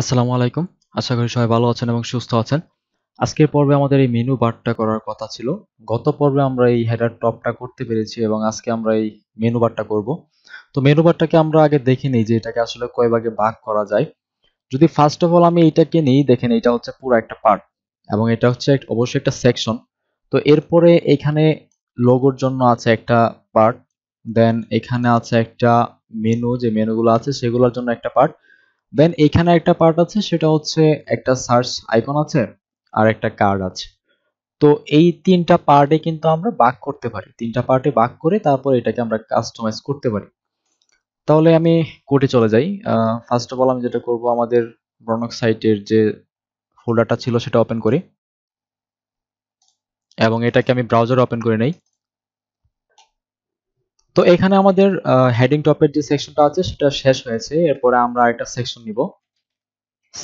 আসসালামু আলাইকুম আশা করি সবাই ভালো আছেন এবং সুস্থ আছেন আজকের পর্বে আমাদের এই মেনু বারটা করার কথা ছিল গত পর্বে আমরা এই হেডার টপটা করতে পেরেছি এবং আজকে আমরা এই মেনু বারটা করব তো মেনু বারটাকে আমরা আগে দেখে নিই যে এটাকে আসলে কয় ভাগে ভাগ করা যায় যদি ফার্স্ট অফ অল আমি এইটাকে নিই দেখেন এটা হচ্ছে পুরো একটা পার্ট এবং এটা হচ্ছে অবশ্যই একটা সেকশন তো এরপরে এখানে লোগোর জন্য আছে একটা পার্ট দেন এখানে আছে একটা মেনু যে মেনুগুলো আছে সেগুলোর জন্য একটা পার্ট দেন এখানে একটা পার্ট আছে সেটা হচ্ছে একটা সার্চ আইকন আছে আর একটা কার্ড আছে তো এই তিনটা পার্টে কিন্তু আমরা বাক করতে পারি তিনটা পার্টে বাক করে তারপর এটাকে আমরা কাস্টমাইজ করতে পারি তাহলে আমি কোটে চলে যাই ফার্স্ট অফ অল আমি যেটা করব আমাদের ব্রনক সাইটের যে ফোল্ডারটা ছিল সেটা ওপেন করি এবং এটাকে আমি ব্রাউজার ওপেন করে নেই তো এখানে আমাদের হেডিং টপের যে সেকশনটা আছে সেটা শেষ হয়েছে এরপরে আমরা একটা সেকশন নিব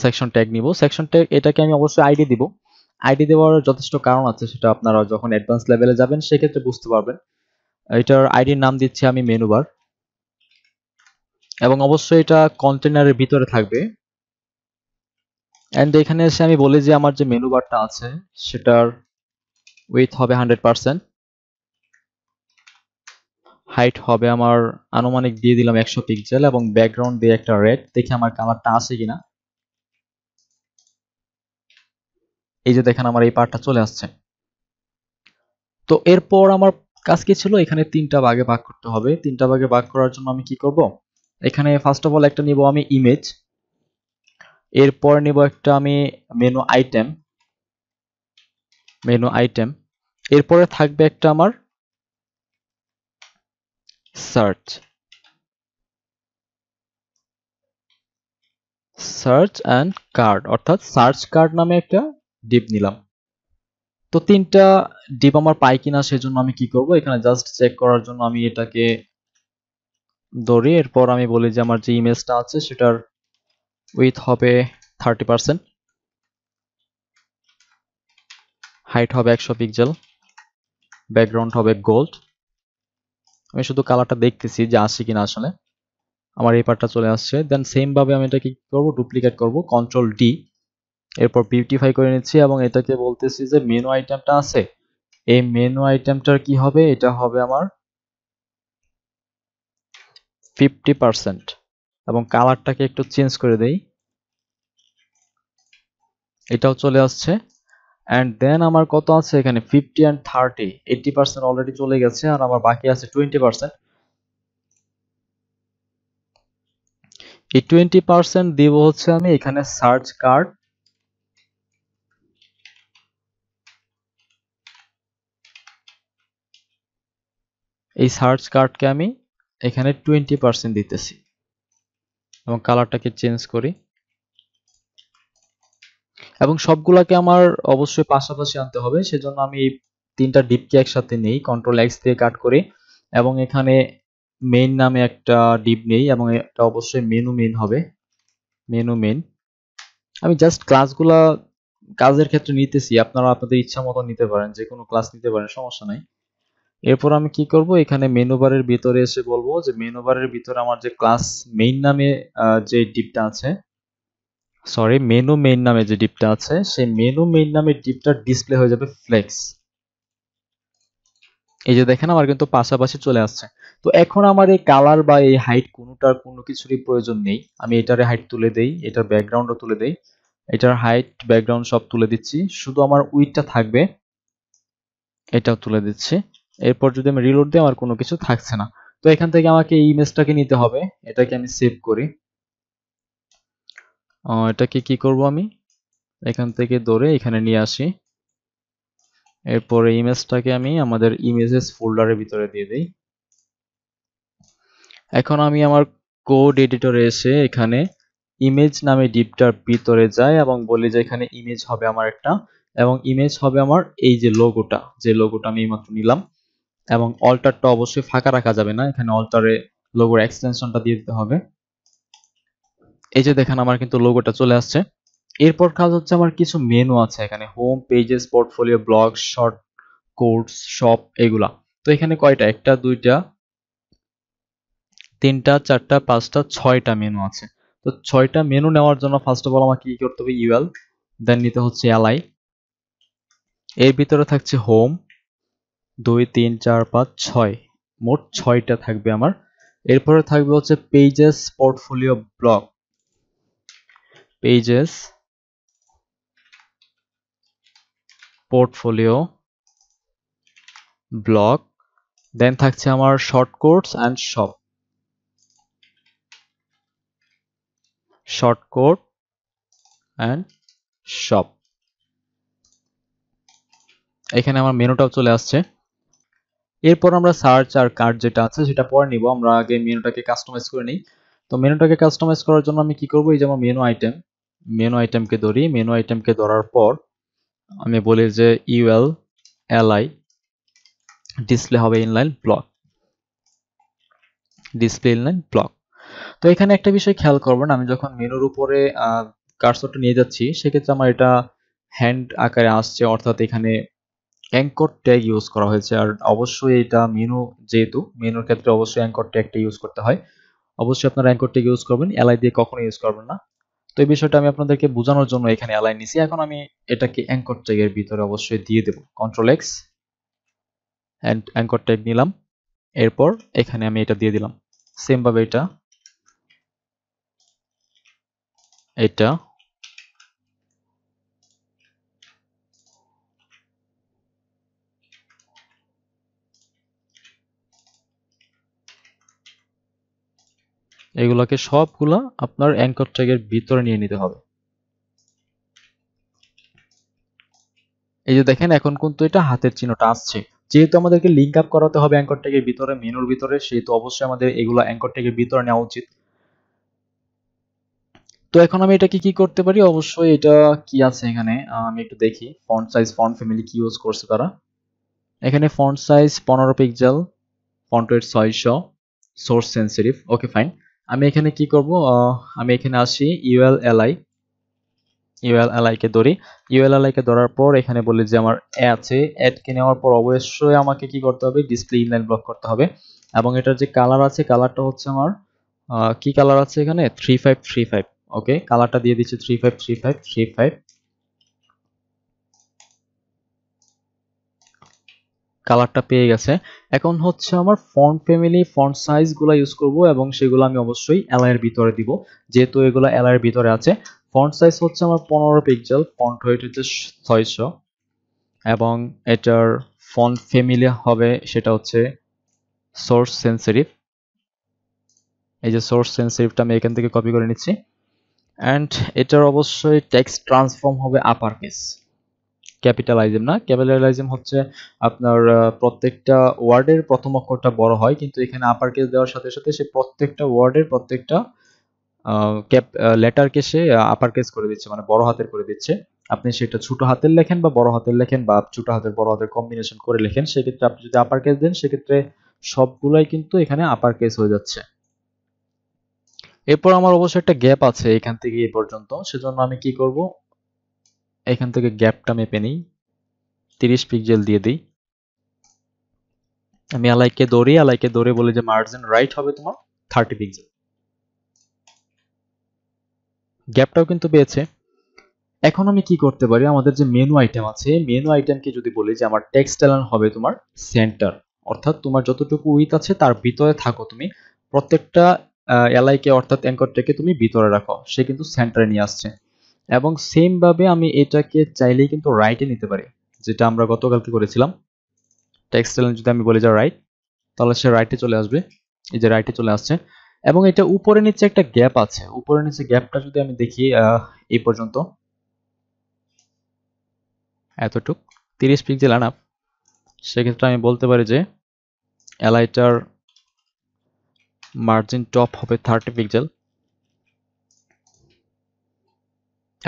সেকশন ট্যাগ নিব সেকশন ট্যাগ এটাকে আমি অবশ্যই আইডি দিব আইডি দেওয়ার যথেষ্ট কারণ আছে সেটা আপনারা যখন অ্যাডভান্স লেভেলে যাবেন সেক্ষেত্রে বুঝতে পারবেন এটার আইডির নাম দিচ্ছি আমি মেনুবার এবং অবশ্যই এটা কন্টেনারের ভিতরে থাকবে অ্যান্ড এখানে এসে আমি বলি যে আমার যে মেনু আছে সেটার উইথ হবে হান্ড্রেড পার্সেন্ট হাইট হবে আমার আনুমানিক দিয়ে দিলাম একশো পিক্সেল এবং ব্যাকগ্রাউন্ড দিয়ে একটা রেড দেখি আমার কালারটা আছে কিনা এই যে দেখেন আমার এই পার্টটা চলে আসছে তো এরপর আমার কাজ কি ছিল এখানে তিনটা ভাগে ভাগ করতে হবে তিনটা ভাগে ভাগ করার জন্য আমি কি করব এখানে ফার্স্ট অফ অল একটা নিব আমি ইমেজ এরপর নিব একটা আমি মেনু আইটেম মেনু আইটেম এরপরে থাকবে একটা আমার search সার্চ অ্যান্ড কার্ড অর্থাৎ সার্চ কার্ড নামে একটা ডিপ নিলাম তো তিনটা ডিপ আমার পাই কিনা সেজন্য আমি কি করব এখানে জাস্ট চেক করার জন্য আমি এটাকে ধরি এরপর আমি বলি যে আমার যে ইমেজটা আছে সেটার উইথ হবে থার্টি পারসেন্ট হাইট হবে একশো পিক্সেল ব্যাকগ্রাউন্ড হবে গোল্ড আমি শুধু কালারটা দেখতেছি যে আসে কিনা আসলে আমার এই পার্টটা চলে আসছে দেন সেমভাবে আমি এটাকে কি করবো ডুপ্লিকেট করব কন্ট্রোল ডি এরপর বিউটিফাই করে নিচ্ছি এবং এটাকে বলতেছি যে মেনু আইটেমটা আছে এই মেনু আইটেমটার কি হবে এটা হবে আমার ফিফটি পারসেন্ট এবং কালারটাকে একটু চেঞ্জ করে দেই এটাও চলে আসছে এন্ড দেন আমার কত আছে এখানে fifty and thirty eighty percent already চলে গেছে আর আমার বাকি আছে টোয়েন্টি পার্সেন্ট এই টোয়েন্টি পার্সেন্ট দিব হচ্ছে আমি এখানে সার্চ কার্ড এই সার্চ কার্ডকে আমি এখানে টোয়েন্টি পার্সেন্ট দিতেছি এবং কালারটাকে চেঞ্জ করি এবং সবগুলাকে আমার অবশ্যই পাশাপাশি আনতে হবে সেজন্য আমি এই তিনটা ডিপকে একসাথে নেই কন্ট্রোল এক্স দিয়ে কাট করে এবং এখানে মেইন নামে একটা ডিপ নেই এবং এটা অবশ্যই মেনু মেন হবে মেনু মেন আমি জাস্ট ক্লাসগুলা কাজের ক্ষেত্রে নিতেছি আপনারা আপনাদের ইচ্ছা মতো নিতে পারেন যে কোনো ক্লাস নিতে পারেন সমস্যা নাই এরপর আমি কি করব এখানে মেনু বারের ভিতরে এসে বলবো যে মেনু বারের ভিতরে আমার যে ক্লাস মেইন নামে যে ডিপটা আছে সরি মেনু মেইন নামে যে ডিপটা আছে সেই মেনু মেইন নামের ডিপটা ডিসপ্লে হয়ে যাবে ফ্লেক্স এই যে দেখেন আমার কিন্তু পাশাপাশি চলে আসছে তো এখন আমার এই কালার বা এই হাইট কোনোটার কোনো কিছুরই প্রয়োজন নেই আমি এটার হাইট তুলে দেই এটার ব্যাকগ্রাউন্ডও তুলে দেই এটার হাইট ব্যাকগ্রাউন্ড সব তুলে দিচ্ছি শুধু আমার উইথটা থাকবে এটাও তুলে দিচ্ছি এরপর যদি আমি রিলোড দিই আমার কোনো কিছু থাকছে না তো এখান থেকে আমাকে এই ইমেজটাকে নিতে হবে এটাকে আমি সেভ করি এটাকে কি করব আমি এখান থেকে ধরে এখানে নিয়ে আসি এরপরে ইমেজটাকে আমি আমাদের ইমেজেস ফোল্ডারের ভিতরে দিয়ে দিই এখন আমি আমার কোড এডিটরে এসে এখানে ইমেজ নামে ডিপটার ভিতরে যাই এবং বলি যে এখানে ইমেজ হবে আমার একটা এবং ইমেজ হবে আমার এই যে লোগোটা যে লোগোটা আমি এইমাত্র নিলাম এবং অল্টারটা অবশ্যই ফাঁকা রাখা যাবে না এখানে অল্টারে লোগোর এক্সটেনশনটা দিয়ে দিতে হবে এই যে দেখেন আমার কিন্তু লোগোটা চলে আসছে এরপর কাজ হচ্ছে আমার কিছু মেনু আছে এখানে home pages portfolio blog short course shop এগুলা তো এখানে কয়টা একটা দুইটা তিনটা চারটা পাঁচটা ছয়টা মেনু আছে তো ছয়টা মেনু নেওয়ার জন্য ফার্স্ট অফ অল আমাকে কি করতে হবে ইউএল দেন নিতে হচ্ছে এলআই এর ভিতরে থাকছে হোম দুই তিন চার পাঁচ ছয় মোট ছয়টা থাকবে আমার এরপরে থাকবে হচ্ছে pages portfolio blog pages portfolio blog then থাকছে আমার short course and shop short code and shop এখানে আমার মেনুটাও চলে আসছে এরপর আমরা সার্চ আর কার্ড যেটা আছে সেটা পরে নিব আমরা আগে মেনুটাকে কাস্টমাইজ করে নিই তো মেনুটাকে কাস্টমাইজ করার জন্য আমি কি করব এই যে আমার মেনু আইটেম মেনু আইটেমকে ধরি মেনু আইটেমকে ধরার পর আমি বলি যে ইউএল এলআই ডিসপ্লে হবে inline block display inline block তো এখানে একটা বিষয় খেয়াল করবেন আমি যখন মেনুর উপরে কার্সরটা নিয়ে যাচ্ছি সেক্ষেত্রে আমার এটা হ্যান্ড আকারে আসছে অর্থাৎ এখানে অ্যাঙ্কর ট্যাগ ইউজ করা হয়েছে আর অবশ্যই এটা মেনু যেহেতু মেনুর ক্ষেত্রে অবশ্যই অ্যাঙ্কর ট্যাগটা ইউজ করতে হয় অবশ্যই আপনারা অ্যাঙ্কর ট্যাগ ইউজ করবেন এলআই দিয়ে কখনো ইউজ করবেন না এই বিষয়টা আমি আপনাদেরকে বোঝানোর জন্য এখানে অ্যালাইন নিছি এখন আমি এটাকে অ্যাঙ্কর ট্যাগের ভিতরে অবশ্যই দিয়ে দেব control X and anchor tag নিলাম এরপর এখানে আমি এটা দিয়ে দিলাম সেমভাবে এটা এটা এগুলোকে সবগুলা আপনার অ্যাঙ্কর ট্যাগের ভিতরে নিয়ে নিতে হবে এই যে দেখেন এখন কিন্তু এটা হাতের চিহ্নটা আসছে যেহেতু আমাদেরকে লিঙ্ক আপ করাতে হবে অ্যাঙ্কর ট্যাগের ভিতরে মেনুর ভিতরে সেহেতু অবশ্যই আমাদের এগুলো অ্যাঙ্কর ট্যাগের ভিতরে নেওয়া উচিত তো এখন আমি এটাকে কি করতে পারি অবশ্যই এটা কি আছে এখানে আমি একটু দেখি ফন্ট সাইজ ফন্ট ফ্যামিলি কি ইউজ করছে তারা এখানে ফন্ট সাইজ পনেরো পিক্সেল ফন্ট ওয়েট ছয়শো সোর্স সেন্সিটিভ ওকে ফাইন আমি এখানে কি করব আমি এখানে আসি ইউএল এলআই ইউএল এলআইকে ধরি ইউএল এলআইকে ধরার পর এখানে বলি যে আমার এ আছে অ্যাডকে নেওয়ার পর অবশ্যই আমাকে কি করতে হবে ডিসপ্লে ইনলাইন ব্লক করতে হবে এবং এটার যে কালার আছে কালারটা হচ্ছে আমার কি কালার আছে এখানে three five three five okay কালারটা দিয়ে দিচ্ছি three five three five three five কালারটা পেয়ে গেছে এখন হচ্ছে আমার ফন্ট ফ্যামিলি ফন্ট সাইজগুলো ইউজ করব এবং সেগুলো আমি অবশ্যই এর ভিতরে দিব যেহেতু এগুলো এর ভিতরে আছে ফন্ট সাইজ হচ্ছে আমার পনেরো পিক্সেল ফন্ট ওয়েট হচ্ছে ছয়শো এবং এটার ফন্ট ফ্যামিলি হবে সেটা হচ্ছে সোর্স সেন্সিটিভ এই যে সোর্স সেন্সিটিভটা আমি এখান থেকে কপি করে নিচ্ছি অ্যান্ড এটার অবশ্যই টেক্সট ট্রান্সফর্ম হবে আপার কেস ক্যাপিটালাইজম না ক্যাপিটালাইজম হচ্ছে আপনার প্রত্যেকটা ওয়ার্ডের প্রথম অক্ষরটা বড় হয় কিন্তু এখানে আপার কেস দেওয়ার সাথে সাথে সে প্রত্যেকটা ওয়ার্ডের প্রত্যেকটা ক্যাপ লেটারকে সে আপার কেস করে দিচ্ছে মানে বড় হাতের করে দিচ্ছে আপনি সেটা ছোট হাতের লেখেন বা বড় হাতের লেখেন বা ছোট হাতের বড় হাতের কম্বিনেশন করে লেখেন সেক্ষেত্রে আপনি যদি আপার কেস দেন সেক্ষেত্রে সবগুলাই কিন্তু এখানে আপার কেস হয়ে যাচ্ছে এরপর আমার অবশ্যই একটা গ্যাপ আছে এখান থেকে এই পর্যন্ত সেজন্য আমি কি করব এখান থেকে গ্যাপটা মেপে নিই তিরিশ পিক্সেল দিয়ে দিই আমি আলাইকে দৌড়ি আলাইকে দৌড়ে বলে যে মার্জিন রাইট হবে তোমার থার্টি পিক্সেল গ্যাপটাও কিন্তু পেয়েছে এখন আমি কি করতে পারি আমাদের যে মেনু আইটেম আছে মেনু আইটেমকে যদি বলি যে আমার টেক্সট অ্যালান হবে তোমার সেন্টার অর্থাৎ তোমার যতটুকু উইথ আছে তার ভিতরে থাকো তুমি প্রত্যেকটা এলআইকে অর্থাৎ অ্যাঙ্করটাকে তুমি ভিতরে রাখো সে কিন্তু সেন্টারে নিয়ে আসছে এবং সেম ভাবে আমি এটাকে চাইলেই কিন্তু রাইটে নিতে পারি যেটা আমরা গতকালকে করেছিলাম টেক্সট এলাইন যদি আমি বলি যাও রাইট তাহলে সে রাইটে চলে আসবে এই যে রাইটে চলে আসছে এবং এটা উপরে নিচে একটা গ্যাপ আছে উপরে নিচে গ্যাপটা যদি আমি দেখি এই পর্যন্ত এতটুক তিরিশ পিক্সেল আনাপ সেক্ষেত্রে আমি বলতে পারি যে এলাইটার মার্জিন টপ হবে থার্টি পিক্সেল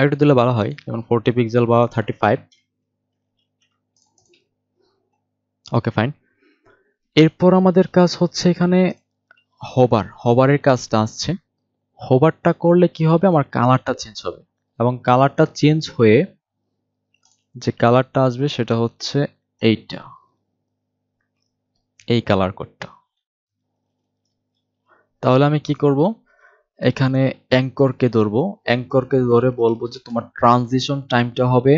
একটু দিলে ভালো হয় যেমন ফোরটি পিক্সেল বা থার্টি ফাইভ ওকে ফাইন এরপর আমাদের কাজ হচ্ছে এখানে হোবার হোবারের কাজটা আসছে হোবারটা করলে কি হবে আমার কালারটা চেঞ্জ হবে এবং কালারটা চেঞ্জ হয়ে যে কালারটা আসবে সেটা হচ্ছে এইটা এই কালার কোডটা তাহলে আমি কি করব এখানে অ্যাঙ্করকে ধরবো অ্যাঙ্করকে ধরে বলবো যে তোমার ট্রানজিশন টাইমটা হবে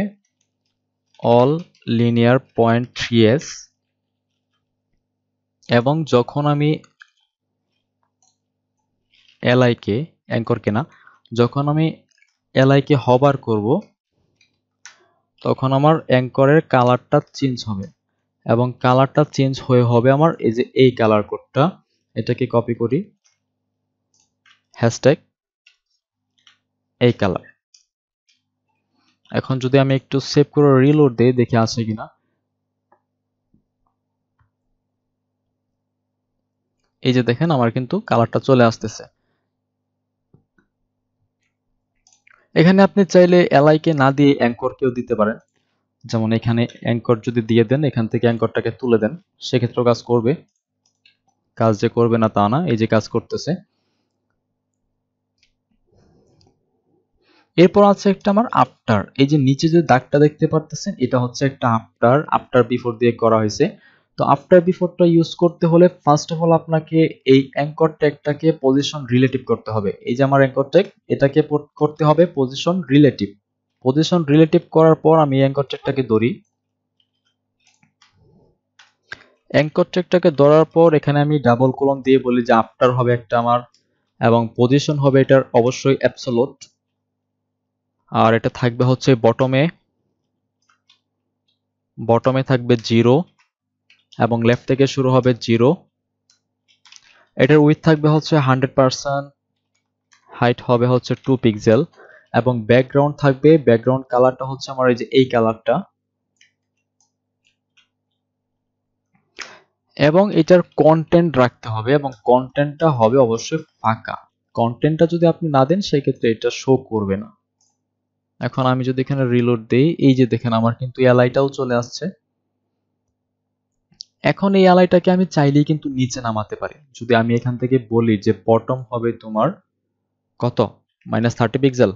all linear point three S এবং যখন আমি এলআইকে অ্যাঙ্করকে না যখন আমি এলআইকে হবার করব তখন আমার অ্যাঙ্করের কালারটা চেঞ্জ হবে এবং কালারটা চেঞ্জ হয়ে হবে আমার এই যে এই কালার কোডটা এটাকে কপি করি হ্যাশট্যাগ এই কালার এখন যদি আমি একটু সেভ করে রিলোড দিই দেখি আছে কিনা এই যে দেখেন আমার কিন্তু কালারটা চলে আসতেছে এখানে আপনি চাইলে এলআইকে না দিয়ে অ্যাঙ্করকেও দিতে পারেন যেমন এখানে অ্যাঙ্কর যদি দিয়ে দেন এখান থেকে অ্যাঙ্করটাকে তুলে দেন সেক্ষেত্রেও কাজ করবে কাজ যে করবে না তা না এই যে কাজ করতেছে এরপর আছে একটা আমার আফটার এই যে নিচে যে দাগটা দেখতে পারতেছেন এটা হচ্ছে একটা আফটার আফটার বিফোর দিয়ে করা হয়েছে তো আফটার বিফোরটা ইউজ করতে হলে ফার্স্ট অফ অল আপনাকে এই অ্যাঙ্কর ট্যাগটাকে পজিশন রিলেটিভ করতে হবে এই যে আমার অ্যাঙ্কর ট্যাগ এটাকে করতে হবে পজিশন রিলেটিভ পজিশন রিলেটিভ করার পর আমি অ্যাঙ্কর ট্যাগটাকে ধরি অ্যাঙ্কর ট্যাগটাকে ধরার পর এখানে আমি ডাবল কলম দিয়ে বলি যে আফটার হবে একটা আমার এবং পজিশন হবে এটার অবশ্যই অ্যাবসলুট আর এটা থাকবে হচ্ছে বটমে বটমে থাকবে জিরো এবং লেফট থেকে শুরু হবে জিরো এটার উইথ থাকবে হচ্ছে হান্ড্রেড পারসেন্ট হাইট হবে হচ্ছে টু পিক্সেল এবং ব্যাকগ্রাউন্ড থাকবে ব্যাকগ্রাউন্ড কালারটা হচ্ছে আমার এই যে এই কালারটা এবং এটার কন্টেন্ট রাখতে হবে এবং কন্টেন্টটা হবে অবশ্যই ফাঁকা কন্টেন্টটা যদি আপনি না দেন সেই ক্ষেত্রে এটা শো করবে না এখন আমি যদি এখানে রিলোড দেই এই যে দেখেন আমার কিন্তু এলআইটাও চলে আসছে এখন এই এলআইটাকে আমি চাইলেই কিন্তু নিচে নামাতে পারি যদি আমি এখান থেকে বলি যে বটম হবে তোমার কত minus thirty pixel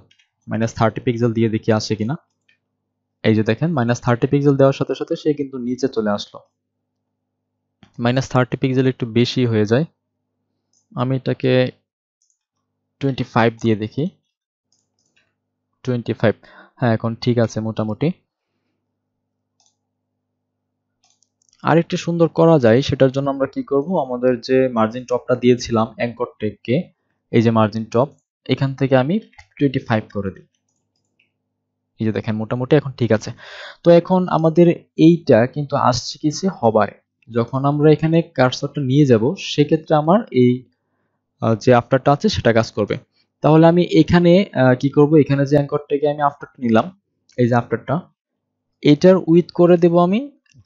minus thirty pixel দিয়ে দেখি আসে কিনা এই যে দেখেন মাইনাস থার্টি পিক্সেল দেওয়ার সাথে সাথে সে কিন্তু নিচে চলে আসলো মাইনাস থার্টি পিক্সেল একটু বেশি হয়ে যায় আমি এটাকে টোয়েন্টি ফাইভ দিয়ে দেখি টোয়েন্টি ফাইভ হ্যাঁ এখন ঠিক আছে মোটামুটি আরেকটি সুন্দর করা যায় সেটার জন্য আমরা কি করব আমাদের যে মার্জিন টপটা দিয়েছিলাম অ্যাঙ্কর টেককে এই যে মার্জিন টপ এখান থেকে আমি টোয়েন্টি ফাইভ করে দিই এই যে দেখেন মোটামুটি এখন ঠিক আছে তো এখন আমাদের এইটা কিন্তু আসছে কিছু হবায় যখন আমরা এখানে কার্সরটা নিয়ে যাব সেক্ষেত্রে আমার এই যে আপনারটা আছে সেটা কাজ করবে তাহলে আমি এখানে কি করব এখানে যে অ্যাঙ্করটাকে আমি আফটারটা নিলাম এই যে আফটারটা এটার উইথ করে দেব আমি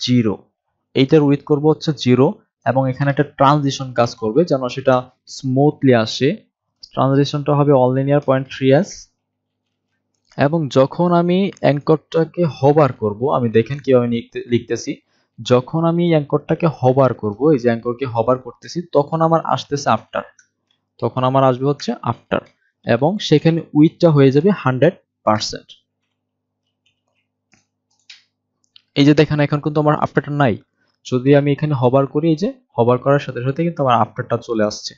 জিরো এইটার উইথ করব হচ্ছে জিরো এবং এখানে একটা ট্রানজিশন কাজ করবে যেন সেটা স্মুথলি আসে ট্রানজিশনটা হবে all linear point three S এবং যখন আমি অ্যাঙ্করটাকে হবার করব আমি দেখেন কিভাবে লিখতেছি যখন আমি অ্যাঙ্করটাকে হবার করব এই যে অ্যাঙ্করকে হবার করতেছি তখন আমার আসতেছে আফটার তখন আমার আসবে হচ্ছে আফটার এবং সেখানে উইথটা হয়ে যাবে হান্ড্রেড পারসেন্ট এই যে দেখেন এখন কিন্তু আমার আপডেটটা নাই যদি আমি এখানে হবার করি এই যে হবার করার সাথে সাথে কিন্তু আমার আপডেটটা চলে আসছে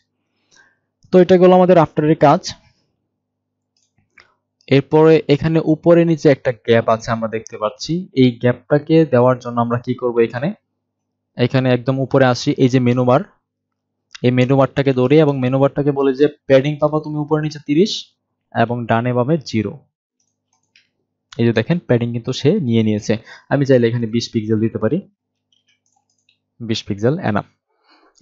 তো এটা গেল আমাদের আফটারের কাজ এরপরে এখানে উপরে নিচে একটা গ্যাপ আছে আমরা দেখতে পাচ্ছি এই গ্যাপটাকে দেওয়ার জন্য আমরা কি করব এখানে এখানে একদম উপরে আসি এই যে মেনু এই মেনু বারটাকে ধরে এবং মেনু বারটাকে বলে যে প্যাডিং পাবা তুমি উপরে নিচে তিরিশ এবং ডানে পাবে জিরো এই যে দেখেন প্যাডিং কিন্তু সে নিয়ে নিয়েছে আমি চাইলে এখানে বিশ পিক্সেল দিতে পারি বিশ পিক্সেল এনাম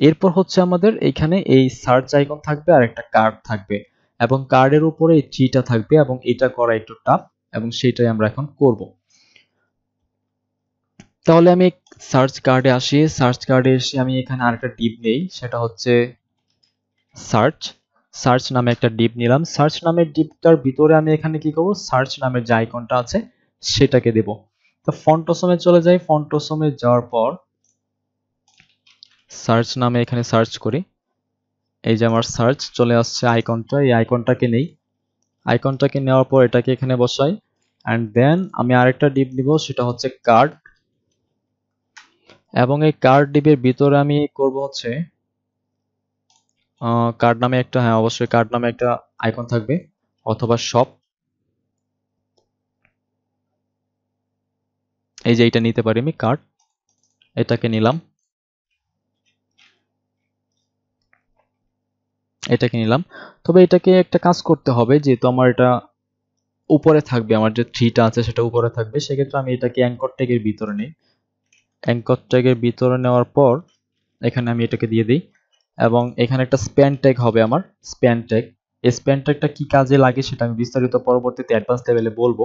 এরপর হচ্ছে আমাদের এখানে এই সার্চ আইকন থাকবে আর একটা কার্ড থাকবে এবং কার্ডের উপরে এই চিটা থাকবে এবং এটা করা একটু টাফ এবং সেটাই আমরা এখন করব তাহলে আমি সার্চ কার্ডে আসি সার্চ কার্ডে এসে আমি এখানে আরেকটা ডিপ নেই সেটা হচ্ছে সার্চ সার্চ নামে একটা ডিপ নিলাম সার্চ নামের ডিপটার ভিতরে আমি এখানে কি করব সার্চ নামের যে আইকনটা আছে সেটাকে দেব তো ফন্টোসমে চলে যাই ফন্টোসমে যাওয়ার পর সার্চ নামে এখানে সার্চ করি এই যে আমার সার্চ চলে আসছে আইকনটা এই আইকনটাকে নেই আইকনটাকে নেওয়ার পর এটাকে এখানে বসাই অ্যান্ড দেন আমি আরেকটা ডিপ নিব সেটা হচ্ছে কার্ড এবং এই কার্ড ডিপের ভিতরে আমি করব হচ্ছে কার্ড নামে একটা হ্যাঁ অবশ্যই কার্ড নামে একটা আইকন থাকবে অথবা শপ এই যে এটা নিতে পারি আমি কার্ড এটাকে নিলাম এটাকে নিলাম তবে এটাকে একটা কাজ করতে হবে যেহেতু আমার এটা উপরে থাকবে আমার যে থ্রিটা আছে সেটা উপরে থাকবে সেক্ষেত্রে আমি এটাকে অ্যাঙ্কর ট্যাগের ভিতরে নিই অ্যাঙ্কর ট্যাগের বিতরণ নেওয়ার পর এখানে আমি এটাকে দিয়ে দিই এবং এখানে একটা স্প্যান ট্যাগ হবে আমার স্প্যান ট্যাগ এই স্প্যান ট্যাগটা কী কাজে লাগে সেটা আমি বিস্তারিত পরবর্তীতে অ্যাডভান্স লেভেলে বলবো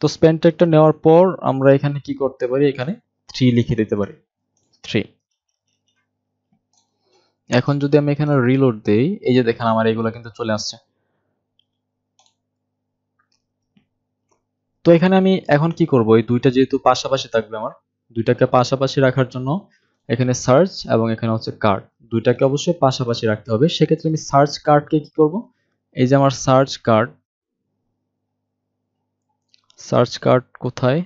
তো স্প্যান ট্যাগটা নেওয়ার পর আমরা এখানে কি করতে পারি এখানে থ্রি লিখে দিতে পারি থ্রি এখন যদি আমি এখানে রিলোড দেই এই যে দেখেন আমার এগুলো কিন্তু চলে আসছে তো এখানে আমি এখন কি করব এই দুইটা যেহেতু পাশাপাশি থাকবে আমার দুইটাকে পাশাপাশি রাখার জন্য এখানে সার্চ এবং এখানে হচ্ছে কার্ড দুইটাকে অবশ্যই পাশাপাশি রাখতে হবে সেক্ষেত্রে আমি সার্চ কার্ডকে কি করব এই যে আমার সার্চ কার্ড সার্চ কার্ড কোথায়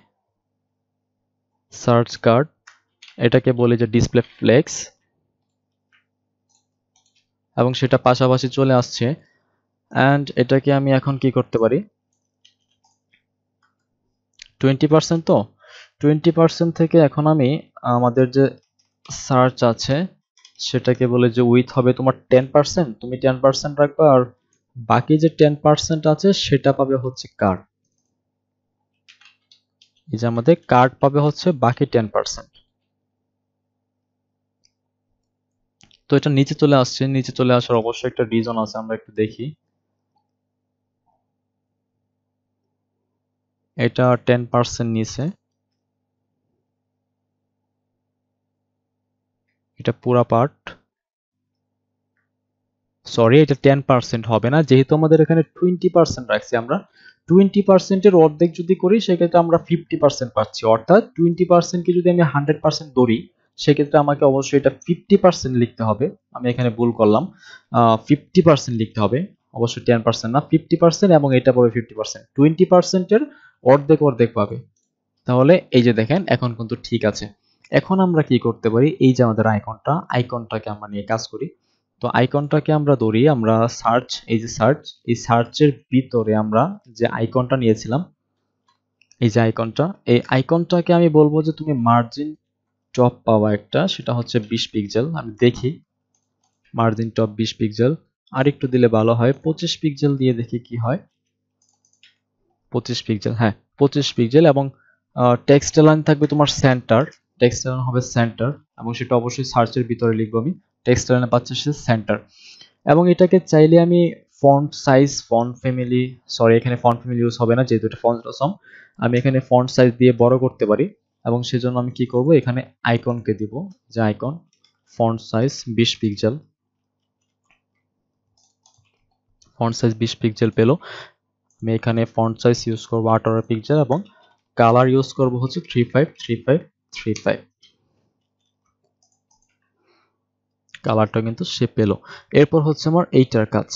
সার্চ কার্ড এটাকে বলে যে ডিসপ্লে ফ্লেক্স এবং সেটা পাশাপাশি চলে আসছে অ্যান্ড এটাকে আমি এখন কি করতে পারি টোয়েন্টি পার্সেন্ট তো টোয়েন্টি পার্সেন্ট থেকে এখন আমি আমাদের যে সার্চ আছে সেটাকে বলে যে উইথ হবে তোমার টেন পার্সেন্ট তুমি টেন পার্সেন্ট রাখবা আর বাকি যে টেন পার্সেন্ট আছে সেটা পাবে হচ্ছে কার এই যে আমাদের কার্ড পাবে হচ্ছে বাকি টেন পার্সেন্ট তো এটা নিচে চলে আসছে নিচে চলে আসার অবশ্যই একটা রিজন আছে আমরা একটু দেখি এটা টেন পার্সেন্ট নিচে এটা পুরা পার্ট সরি এটা টেন পার্সেন্ট হবে না যেহেতু আমাদের এখানে টোয়েন্টি পার্সেন্ট রাখছি আমরা টোয়েন্টি পার্সেন্টের অর্ধেক যদি করি সেক্ষেত্রে আমরা ফিফটি পার্সেন্ট পাচ্ছি অর্থাৎ টোয়েন্টি পার্সেন্টকে যদি আমি হান্ড্রেড পার্সেন্ট ধরি সেক্ষেত্রে আমাকে অবশ্যই এটা ফিফটি পার্সেন্ট লিখতে হবে আমি এখানে ভুল করলাম ফিফটি পার্সেন্ট লিখতে হবে অবশ্যই টেন পার্সেন্ট না ফিফটি পার্সেন্ট এবং এটা পাবে ফিফটি পার্সেন্ট টোয়েন্টি পার্সেন্টের অর্ধেক অর্ধেক পাবে তাহলে এই যে দেখেন এখন কিন্তু ঠিক আছে এখন আমরা কি করতে পারি এই যে আমাদের আইকনটা আইকনটাকে আমরা নিয়ে কাজ করি তো আইকনটাকে আমরা ধরি আমরা সার্চ এই যে সার্চ এই সার্চের ভিতরে আমরা যে আইকনটা নিয়েছিলাম এই যে আইকনটা এই আইকনটাকে আমি বলবো যে তুমি মার্জিন টপ পাওয়া একটা সেটা হচ্ছে বিশ পিকজেল আমি দেখি মার্জিন টপ বিশ পিকজেল আর একটু দিলে ভালো হয় পঁচিশ পিকজেল দিয়ে দেখি কি হয় পঁচিশ পিক্সেল হ্যাঁ পঁচিশ পিকজেল এবং টেক্সট লাইন থাকবে তোমার সেন্টার টেক্সট হবে সেন্টার এবং সেটা অবশ্যই সার্চের ভিতরে লিখবো আমি টেক্সট অ্যালাইনে পাচ্ছি সে সেন্টার এবং এটাকে চাইলে আমি font size font family sorry এখানে ফন্ট ফ্যামিলি ইউজ হবে না যেহেতু এটা ফন্ট রসম আমি এখানে ফন্ট সাইজ দিয়ে বড় করতে পারি এবং সেজন্য আমি কি করব এখানে আইকনকে দিব যে আইকন ফন্ট সাইজ বিশ পিক্সেল ফন্ট সাইজ বিশ পিক্সেল পেলো আমি এখানে ফন্ট সাইজ ইউজ করবো আঠারো পিক্সেল এবং কালার ইউজ করব হচ্ছে three five three five three five কালারটা কিন্তু সে পেলো এরপর হচ্ছে আমার এইটার কাজ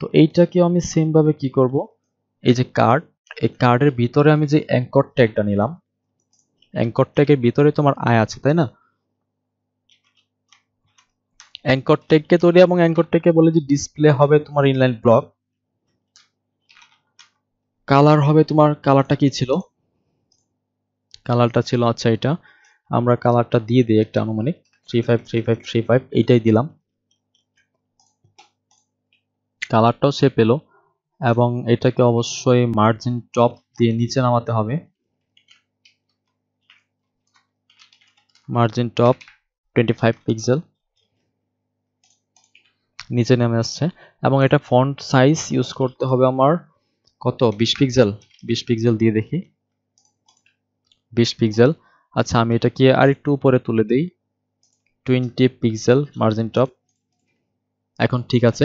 তো এইটাকে আমি সেম ভাবে কি করব এই যে কার্ড এই কার্ডের ভিতরে আমি যে অ্যাঙ্কর ট্যাগটা নিলাম অ্যাঙ্কর ট্যাগের ভিতরে তোমার আয় আছে তাই না অ্যাঙ্কর ট্যাগকে তৈরি এবং অ্যাঙ্কর ট্যাগকে বলে যে ডিসপ্লে হবে তোমার ইনলাইন ব্লক কালার হবে তোমার কালারটা কি ছিল কালারটা ছিল আচ্ছা এটা আমরা কালারটা দিয়ে দিই একটা আনুমানিক three five three five three five এইটাই দিলাম কালারটাও সে পেলো এবং এটাকে অবশ্যই মার্জিন টপ দিয়ে নিচে নামাতে হবে margin top twenty five pixel নিচে নেমে আসছে এবং এটা ফন্ট সাইজ ইউজ করতে হবে আমার কত বিশ পিক্সেল বিশ পিক্সেল দিয়ে দেখি বিশ পিক্সেল আচ্ছা আমি এটাকে আরেকটু উপরে তুলে দিই টোয়েন্টি পিক্সেল মার্জিন টপ এখন ঠিক আছে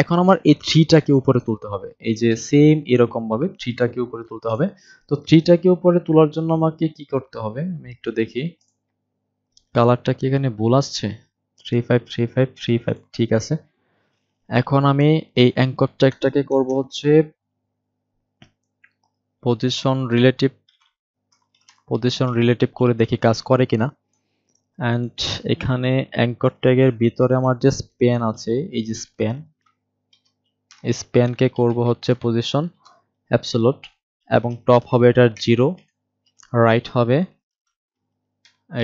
এখন আমার এই থ্রিটাকে উপরে তুলতে হবে এই যে সেম এরকমভাবে থ্রিটাকে উপরে তুলতে হবে তো থ্রিটাকে উপরে তোলার জন্য আমাকে কি করতে হবে আমি একটু দেখি কালারটা কি এখানে ভুল আসছে three five three five three five ঠিক আছে এখন আমি এই অ্যাঙ্কর ট্যাগটাকে করব হচ্ছে পজিশন রিলেটিভ পজিশন রিলেটিভ করে দেখি কাজ করে কিনা অ্যান্ড এখানে অ্যাঙ্কর ট্যাগের ভিতরে আমার যে স্প্যান আছে এই যে স্প্যান স্প্যানকে করব হচ্ছে পজিশন অ্যাবসোলুট এবং টপ হবে এটার জিরো রাইট হবে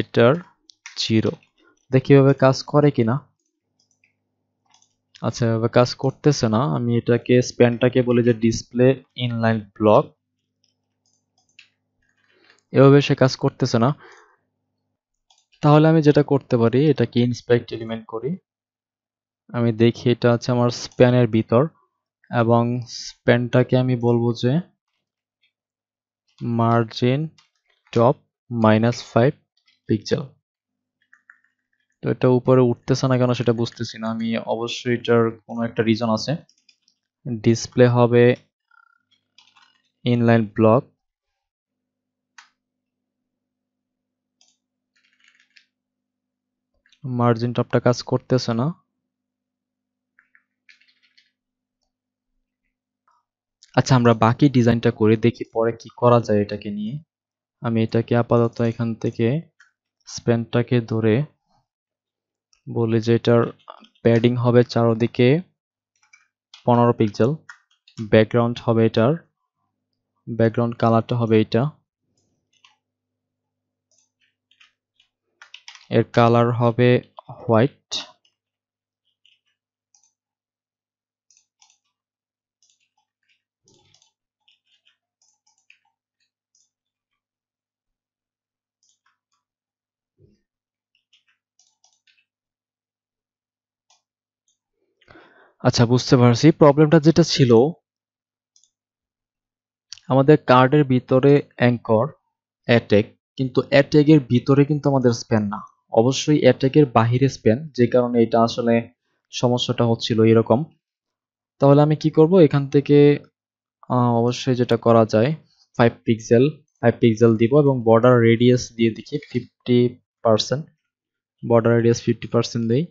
এটার জিরো দেখি এভাবে কাজ করে কিনা আচ্ছা এভাবে কাজ করতেছে না আমি এটাকে স্প্যানটাকে বলি যে ডিসপ্লে ইনলাইন ব্লক এভাবে সে কাজ করতেছে না তাহলে আমি যেটা করতে পারি এটাকে ইন্সপেক্ট এলিমেন্ট করি আমি দেখি এটা আছে আমার স্প্যানের ভিতর এবং স্প্যানটাকে আমি বলবো যে margin top minus five pixel তো এটা উপরে উঠতেছে না কেন সেটা বুঝতেছি না আমি অবশ্যই এটার কোনো একটা রিজন আছে ডিসপ্লে হবে ইনলাইন ব্লক মার্জিন টপটা কাজ করতেছে না আচ্ছা আমরা বাকি ডিজাইনটা করে দেখি পরে কি করা যায় এটাকে নিয়ে আমি এটাকে আপাতত এখান থেকে স্প্যানটাকে ধরে বলি যে এটার প্যাডিং হবে চারদিকে পনেরো পিক্সেল ব্যাকগ্রাউন্ড হবে এটার ব্যাকগ্রাউন্ড কালারটা হবে এটা এর কালার হবে হোয়াইট আচ্ছা বুঝতে পারছি প্রবলেমটা যেটা ছিল আমাদের কার্ডের ভিতরে অ্যাঙ্কর অ্যাটেক কিন্তু অ্যাটেকের ভিতরে কিন্তু আমাদের স্প্যান না অবশ্যই অ্যাটাকের বাহিরে স্প্যান যে কারণে এটা আসলে সমস্যাটা হচ্ছিল এরকম তাহলে আমি কি করব এখান থেকে অবশ্যই যেটা করা যায় ফাইভ পিক্সেল ফাইভ পিক্সেল দিব এবং বর্ডার রেডিয়াস দিয়ে দেখি fifty percent border radius fifty percent দিই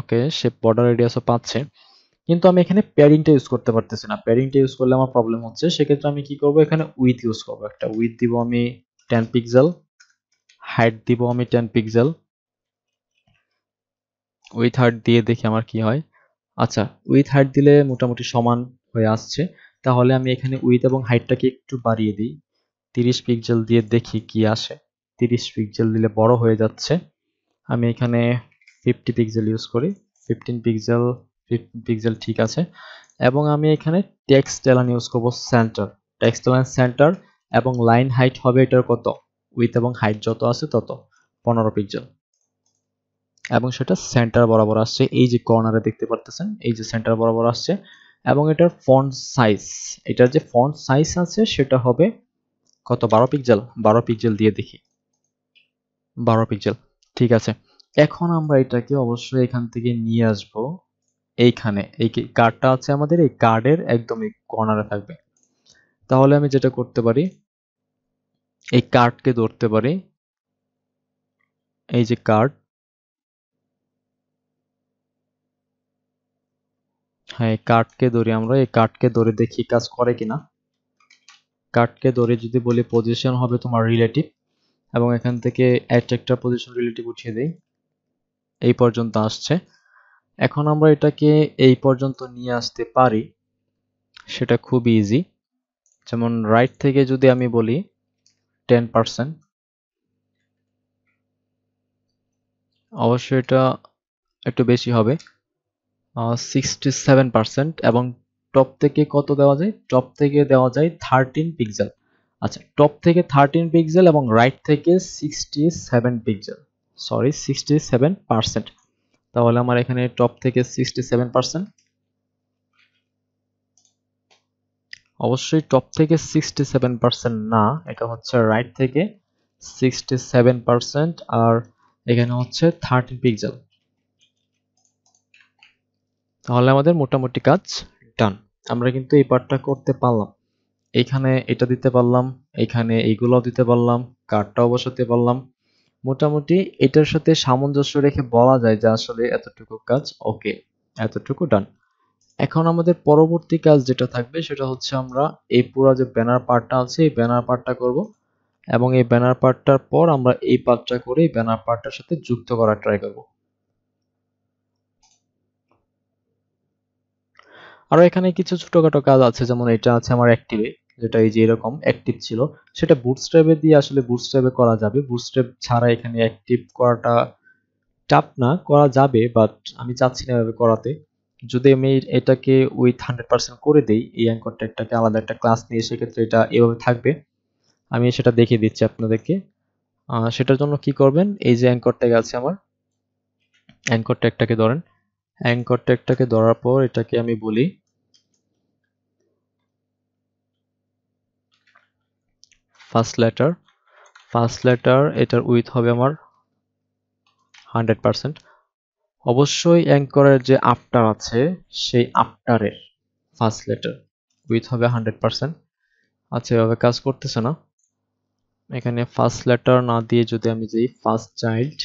ওকে সে বর্ডার রেডিয়াসও পাচ্ছে কিন্তু আমি এখানে প্যাডিংটা ইউজ করতে পারতেছি না প্যাডিংটা ইউজ করলে আমার প্রবলেম হচ্ছে সেক্ষেত্রে আমি কি করব এখানে উইথ ইউজ করব একটা উইথ দিব আমি টেন পিক্সেল হাইট দিব আমি টেন পিক্সেল উইথ হাইট দিয়ে দেখি আমার কি হয় আচ্ছা উইথ হাইট দিলে মোটামুটি সমান হয়ে আসছে তাহলে আমি এখানে উইথ এবং হাইটটাকে একটু বাড়িয়ে দিই তিরিশ পিক্সেল দিয়ে দেখি কি আসে তিরিশ পিক্সেল দিলে বড় হয়ে যাচ্ছে আমি এখানে ফিফটি পিক্সেল ইউজ করি ফিফটিন পিক্সেল ফিফটিন পিক্সেল ঠিক আছে এবং আমি এখানে টেক্সট অ্যালান ইউজ করব সেন্টার টেক্সট অ্যালান সেন্টার এবং লাইন হাইট হবে এটার কত উইথ এবং হাইট যত আছে তত পনেরো পিক্সেল এবং সেটা সেন্টার বরাবর আসছে এই যে কর্নারে দেখতে পারতেছেন এই যে সেন্টার বরাবর আসছে এবং এটার ফন্ট সাইজ এটার যে ফন্ট সাইজ আছে সেটা হবে কত বারো পিক্সেল বারো পিক্সেল দিয়ে দেখি বারো পিক্সেল ঠিক আছে এখন আমরা এটাকে অবশ্যই এখান থেকে নিয়ে আসব এইখানে এই কার্ডটা আছে আমাদের এই কার্ডের একদম এই কর্নারে থাকবে তাহলে আমি যেটা করতে পারি এই কার্ডকে ধরতে পারি এই যে কার্ড হ্যাঁ এই কার্ডকে ধরি আমরা এই কার্ডকে ধরে দেখি কাজ করে কিনা কার্ডকে ধরে যদি বলি পজিশন হবে তোমার রিলেটিভ এবং এখান থেকে অ্যাট একটা পজিশন রিলেটিভ উঠিয়ে দেই এই পর্যন্ত আসছে এখন আমরা এটাকে এই পর্যন্ত নিয়ে আসতে পারি সেটা খুব ইজি যেমন রাইট থেকে যদি আমি বলি টেন পার্সেন্ট অবশ্যই এটা একটু বেশি হবে সিক্সটি সেভেন পার্সেন্ট এবং টপ থেকে কত দেওয়া যায় টপ থেকে দেওয়া যায় থার্টিন পিক্সেল আচ্ছা টপ থেকে থার্টিন পিক্সেল এবং রাইট থেকে sixty seven pixel sorry sixty seven percent তাহলে আমার এখানে টপ থেকে সিক্সটি সেভেন পার্সেন্ট অবশ্যই টপ থেকে সিক্সটি সেভেন পার্সেন্ট না এটা হচ্ছে রাইট থেকে সিক্সটি সেভেন পার্সেন্ট আর এখানে হচ্ছে থার্টিন পিক্সেল তাহলে আমাদের মোটামুটি কাজ ডান আমরা কিন্তু এই পার্টটা করতে পারলাম এখানে এটা দিতে পারলাম এখানে এইগুলোও দিতে পারলাম কার্ডটাও বসাতে পারলাম মোটামুটি এটার সাথে সামঞ্জস্য রেখে বলা যায় যে আসলে এতটুকু কাজ ওকে এতটুকু ডান এখন আমাদের পরবর্তী কাজ যেটা থাকবে সেটা হচ্ছে আমরা এই পুরো যে ব্যানার পার্টটা আছে এই ব্যানার পার্টটা করব এবং এই ব্যানার পার্টটার পর আমরা এই পার্টটা করে এই ব্যানার পার্টটার সাথে যুক্ত করার ট্রাই করব আরও এখানে কিছু ছোটখাটো কাজ আছে যেমন এটা আছে আমার অ্যাক্টিভে যেটা এই যে এরকম অ্যাক্টিভ ছিল সেটা বুটস্ট্র্যাপে দিয়ে আসলে বুটস্ট্র্যাপে করা যাবে বুটস্ট্র্যাপ ছাড়া এখানে অ্যাক্টিভ করাটা চাপ না করা যাবে বাট আমি চাচ্ছি না এভাবে করাতে যদি আমি এটাকে উইথ হান্ড্রেড পার্সেন্ট করে দিই এই অ্যাঙ্কর ট্যাগটাকে আলাদা একটা ক্লাস নিয়ে সেক্ষেত্রে এটা এভাবে থাকবে আমি সেটা দেখিয়ে দিচ্ছি আপনাদেরকে সেটার জন্য কি করবেন এই যে অ্যাঙ্কর ট্যাগ আছে আমার অ্যাঙ্কর ট্যাগটাকে ধরেন অ্যাঙ্কর ট্যাগটাকে ধরার পর এটাকে আমি বলি ফার্স্ট লেটার ফার্স্ট লেটার এটার উইথ হবে আমার হান্ড্রেড পার্সেন্ট অবশ্যই অ্যাঙ্করের যে আফটার আছে সেই আফটারের ফার্স্ট লেটার উইথ হবে হান্ড্রেড পারসেন্ট আচ্ছা এভাবে কাজ করতেছে না এখানে ফার্স্ট লেটার না দিয়ে যদি আমি যাই ফার্স্ট চাইল্ড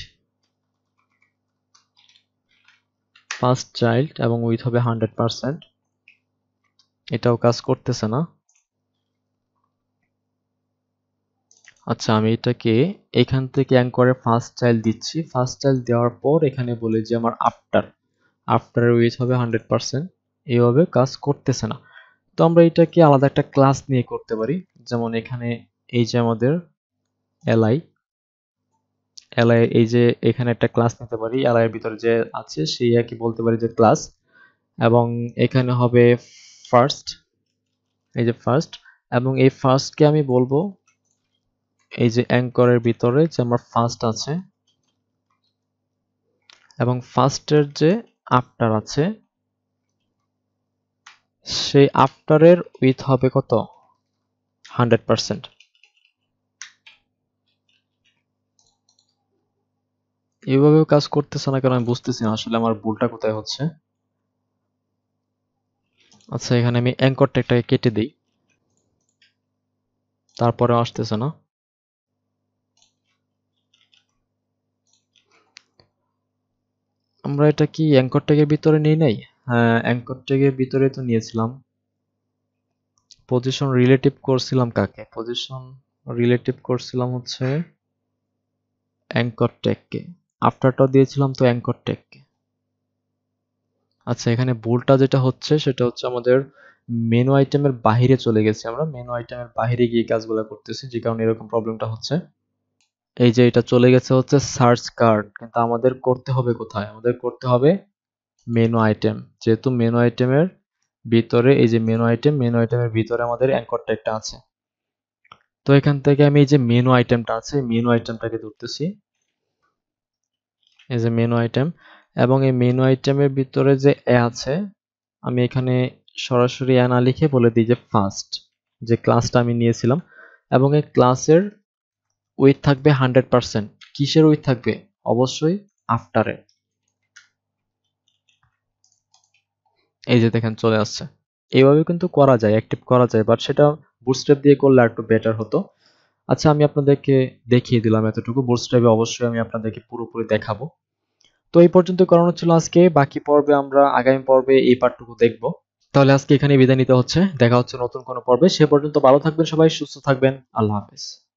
ফার্স্ট চাইল্ড এবং উইথ হবে হান্ড্রেড পারসেন্ট এটাও কাজ করতেছে না আচ্ছা আমি এটাকে এখান থেকে অ্যাঙ্করে ফার্স্ট চাইল্ড দিচ্ছি ফার্স্ট চাইল্ড দেওয়ার পর এখানে বলি যে আমার আফটার আফটারের উইথ হবে হান্ড্রেড পারসেন্ট এইভাবে কাজ করতেছে না তো আমরা এটাকে আলাদা একটা ক্লাস নিয়ে করতে পারি যেমন এখানে এই যে আমাদের এলআই এলআই এই যে এখানে একটা ক্লাস নিতে পারি এলআইয়ের এর ভিতরে যে আছে সেই একই বলতে পারি যে ক্লাস এবং এখানে হবে ফার্স্ট এই যে ফার্স্ট এবং এই ফার্স্টকে আমি বলবো এই যে অ্যাঙ্করের ভিতরে যে আমার ফার্স্ট আছে এবং ফার্স্টের যে আফটার আছে সেই আফটারের উইথ হবে কত হান্ড্রেড পারসেন্ট এভাবেও কাজ করতেছে না কারণ আমি বুঝতেছি না আসলে আমার ভুলটা কোথায় হচ্ছে আচ্ছা এখানে আমি অ্যাঙ্কর ট্যাগটাকে কেটে দিই তারপরে আসতেছে না আমরা এটা কি অ্যাঙ্কর ট্যাগের ভিতরে নিয়ে নাই হ্যাঁ অ্যাঙ্কর ট্যাগের ভিতরে তো নিয়েছিলাম পজিশন রিলেটিভ করছিলাম কাকে পজিশন রিলেটিভ করছিলাম হচ্ছে অ্যাঙ্কর ট্যাগকে আফটারটাও দিয়েছিলাম তো অ্যাঙ্কর ট্যাগকে আচ্ছা এখানে ভুলটা যেটা হচ্ছে সেটা হচ্ছে আমাদের মেনু আইটেমের বাহিরে চলে গেছে আমরা মেনু আইটেমের বাহিরে গিয়ে কাজগুলো করতেছি যে কারণে এরকম প্রবলেমটা হচ্ছে এই যে এটা চলে গেছে হচ্ছে সার্চ কার্ড কিন্তু আমাদের করতে হবে কোথায় আমাদের করতে হবে মেনু আইটেম যেহেতু মেনু আইটেমের ভিতরে এই যে মেনু আইটেম মেনু আইটেমের ভিতরে আমাদের অ্যাঙ্কর একটা আছে তো এখান থেকে আমি এই যে মেনু আইটেমটা আছে মেনু আইটেমটাকে ধরতেছি এই যে মেনু আইটেম এবং এই মেনু আইটেমের ভিতরে যে এ আছে আমি এখানে সরাসরি না লিখে বলে দিই যে ফার্স্ট যে ক্লাসটা আমি নিয়েছিলাম এবং এই ক্লাসের উইথ থাকবে হান্ড্রেড পার্সেন্ট কিসের উইথ থাকবে অবশ্যই আফটারে এই যে দেখেন চলে আসছে এইভাবে কিন্তু করা যায় অ্যাক্টিভ করা যায় বাট সেটা বুস্টেপ দিয়ে করলে একটু বেটার হতো আচ্ছা আমি আপনাদেরকে দেখিয়ে দিলাম এতটুকু বুটস্ট্যাপে অবশ্যই আমি আপনাদেরকে পুরোপুরি দেখাবো তো এই পর্যন্ত করানো ছিল আজকে বাকি পর্বে আমরা আগামী পর্বে এই পার্টটুকু দেখব তাহলে আজকে এখানে বিদায় নিতে হচ্ছে দেখা হচ্ছে নতুন কোনো পর্বে সে পর্যন্ত ভালো থাকবেন সবাই সুস্থ থাকবেন আল্লাহ হাফিজ